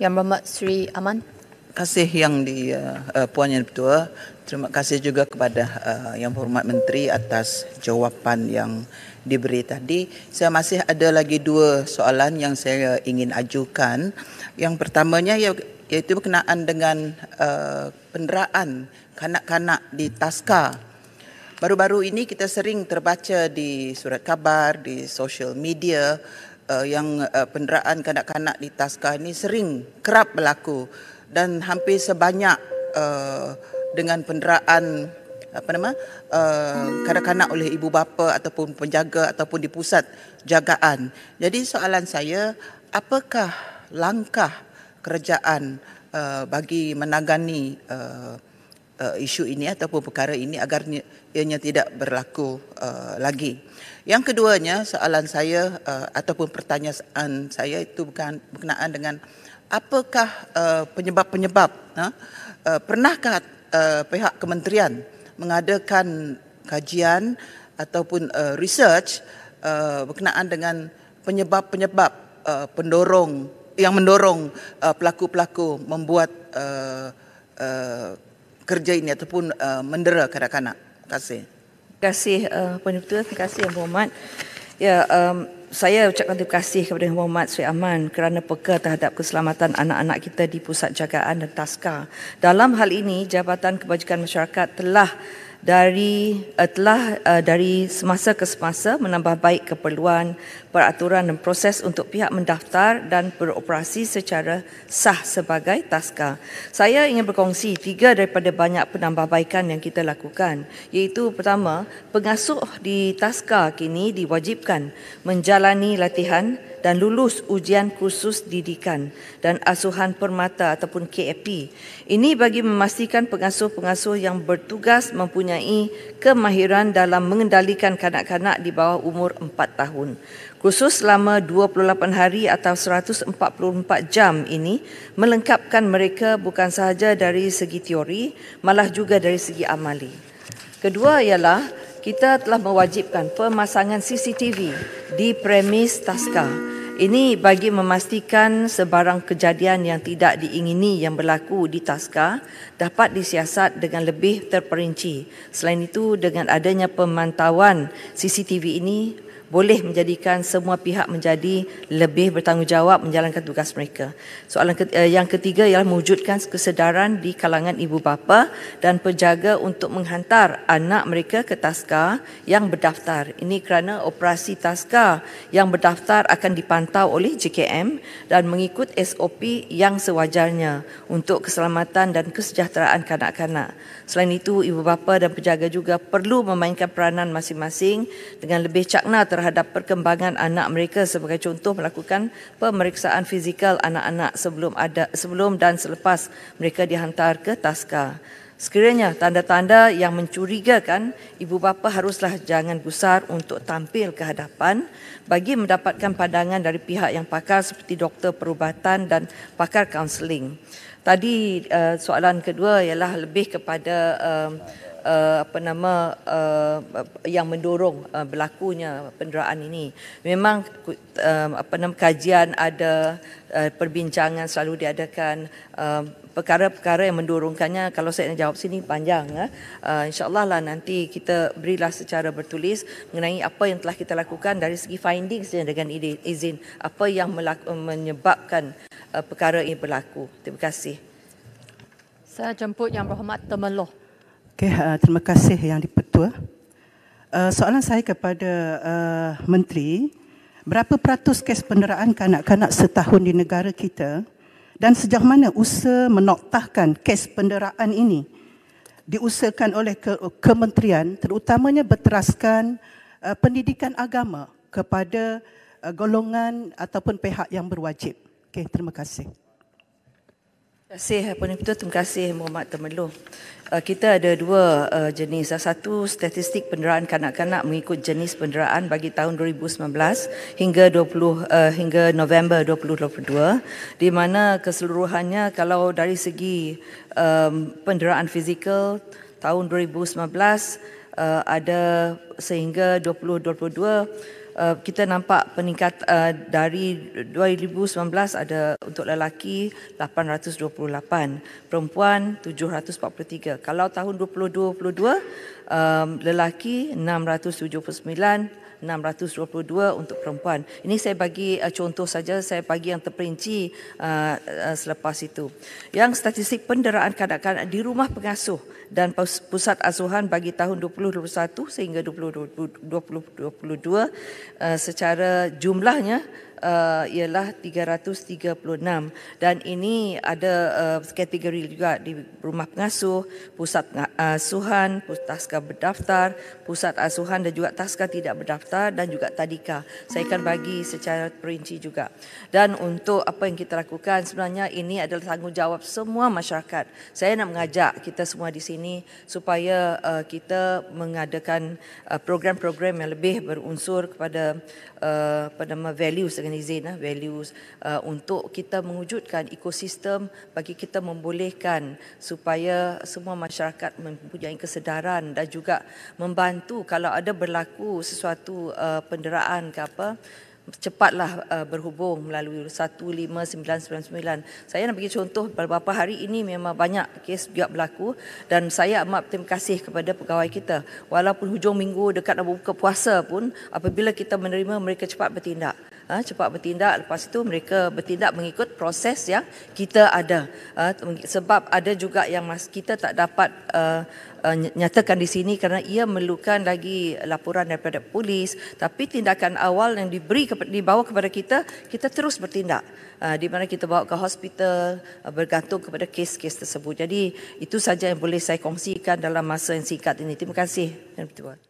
Yang Berhormat Sri Aman. Terima kasih yang di uh, Puan Yang Pertua. Terima kasih juga kepada uh, Yang Berhormat Menteri atas jawapan yang diberi tadi. Saya masih ada lagi dua soalan yang saya ingin ajukan. Yang pertamanya ya, iaitu berkenaan dengan uh, penderaan kanak-kanak di Taska. Baru-baru ini kita sering terbaca di surat kabar, di social media uh, yang uh, penderaan kanak-kanak di taska ini sering kerap berlaku dan hampir sebanyak uh, dengan penderaan apa nama uh, kanak-kanak oleh ibu bapa ataupun penjaga ataupun di pusat jagaan. Jadi soalan saya, apakah langkah kerajaan uh, bagi menangani uh, uh, isu ini ataupun perkara ini agar ianya tidak berlaku uh, lagi. Yang keduanya soalan saya uh, ataupun pertanyaan saya itu bukan berkenaan dengan apakah uh, penyebab-penyebab uh, uh, pernahkah uh, pihak kementerian mengadakan kajian ataupun uh, research uh, berkenaan dengan penyebab-penyebab uh, pendorong yang mendorong uh, pelaku-pelaku membuat uh, uh, kerja ini ataupun uh, mendera kanak-kanak? Terima kasih. Terima kasih uh, Puan Ibu Terima kasih Yang Berhormat. Ya, um, saya ucapkan terima kasih kepada Yang Berhormat Sri Aman kerana peka terhadap keselamatan anak-anak kita di pusat jagaan dan taska. Dalam hal ini, Jabatan Kebajikan Masyarakat telah dari uh, telah uh, dari semasa ke semasa menambah baik keperluan peraturan dan proses untuk pihak mendaftar dan beroperasi secara sah sebagai taska. Saya ingin berkongsi tiga daripada banyak penambahbaikan yang kita lakukan iaitu pertama pengasuh di taska kini diwajibkan menjalani latihan dan lulus ujian khusus didikan dan asuhan permata ataupun KAP. Ini bagi memastikan pengasuh-pengasuh yang bertugas mempunyai kemahiran dalam mengendalikan kanak-kanak di bawah umur 4 tahun. Khusus selama 28 hari atau 144 jam ini melengkapkan mereka bukan sahaja dari segi teori malah juga dari segi amali. Kedua ialah kita telah mewajibkan pemasangan CCTV di premis taska. Ini bagi memastikan sebarang kejadian yang tidak diingini yang berlaku di taska dapat disiasat dengan lebih terperinci. Selain itu, dengan adanya pemantauan CCTV ini, boleh menjadikan semua pihak menjadi lebih bertanggungjawab menjalankan tugas mereka. Soalan ketiga, eh, yang ketiga ialah mewujudkan kesedaran di kalangan ibu bapa dan penjaga untuk menghantar anak mereka ke taska yang berdaftar. Ini kerana operasi taska yang berdaftar akan dipantau oleh JKM dan mengikut SOP yang sewajarnya untuk keselamatan dan kesejahteraan kanak-kanak. Selain itu, ibu bapa dan penjaga juga perlu memainkan peranan masing-masing dengan lebih cakna terhadap terhadap perkembangan anak mereka sebagai contoh melakukan pemeriksaan fizikal anak-anak sebelum ada sebelum dan selepas mereka dihantar ke taska. Sekiranya tanda-tanda yang mencurigakan, ibu bapa haruslah jangan gusar untuk tampil ke hadapan bagi mendapatkan pandangan dari pihak yang pakar seperti doktor perubatan dan pakar kaunseling. Tadi eh, soalan kedua ialah lebih kepada eh, uh, apa nama uh, yang mendorong uh, berlakunya penderaan ini. Memang uh, apa nama kajian ada uh, perbincangan selalu diadakan uh, perkara-perkara yang mendorongkannya kalau saya nak jawab sini panjang Uh, insyaallah lah nanti kita berilah secara bertulis mengenai apa yang telah kita lakukan dari segi finding dengan izin apa yang melaku, menyebabkan uh, perkara ini berlaku. Terima kasih. Saya jemput Yang Berhormat Temeloh. Okay, uh, terima kasih yang dipetua. Uh, soalan saya kepada uh, menteri, berapa peratus kes penderaan kanak-kanak setahun di negara kita dan sejauh mana usaha menoktahkan kes penderaan ini diusahakan oleh ke- kementerian terutamanya berteraskan uh, pendidikan agama kepada uh, golongan ataupun pihak yang berwajib. Okay, terima kasih. Terima kasih Puan Ketua, terima kasih Muhammad Temeluh. Uh, kita ada dua uh, jenis. Satu statistik penderaan kanak-kanak mengikut jenis penderaan bagi tahun 2019 hingga 20 uh, hingga November 2022 di mana keseluruhannya kalau dari segi um, penderaan fizikal tahun 2019 ada sehingga 2022 Eh, kita nampak peningkat uh, dari 2019 ada untuk lelaki 828, perempuan 743. Kalau tahun 2022 um, eh, lelaki 679, 622 untuk perempuan. Ini saya bagi uh, contoh saja, saya bagi yang terperinci uh, uh, selepas itu. Yang statistik penderaan kanak-kanak di rumah pengasuh dan pusat asuhan bagi tahun 2021 sehingga 2022 uh, secara jumlahnya uh, ialah 336 dan ini ada uh, kategori juga di rumah pengasuh, pusat uh, asuhan, pusat taska berdaftar, pusat asuhan dan juga taska tidak berdaftar dan juga tadika. Saya akan bagi secara perinci juga. Dan untuk apa yang kita lakukan sebenarnya ini adalah tanggungjawab semua masyarakat. Saya nak mengajak kita semua di sini supaya uh, kita mengadakan uh, program-program yang lebih berunsur kepada uh, pada value organisasi lah, eh, values uh, untuk kita mewujudkan ekosistem bagi kita membolehkan supaya semua masyarakat mempunyai kesedaran dan juga membantu kalau ada berlaku sesuatu uh, penderaan ke apa cepatlah uh, berhubung melalui 15999. Saya nak bagi contoh beberapa hari ini memang banyak kes juga berlaku dan saya amat terima kasih kepada pegawai kita. Walaupun hujung minggu dekat nak buka puasa pun apabila kita menerima mereka cepat bertindak. Ah, cepat bertindak lepas itu mereka bertindak mengikut proses yang kita ada ah, sebab ada juga yang mas kita tak dapat ah, nyatakan di sini kerana ia memerlukan lagi laporan daripada polis tapi tindakan awal yang diberi dibawa kepada kita kita terus bertindak di mana kita bawa ke hospital bergantung kepada kes-kes tersebut jadi itu saja yang boleh saya kongsikan dalam masa yang singkat ini terima kasih dan betul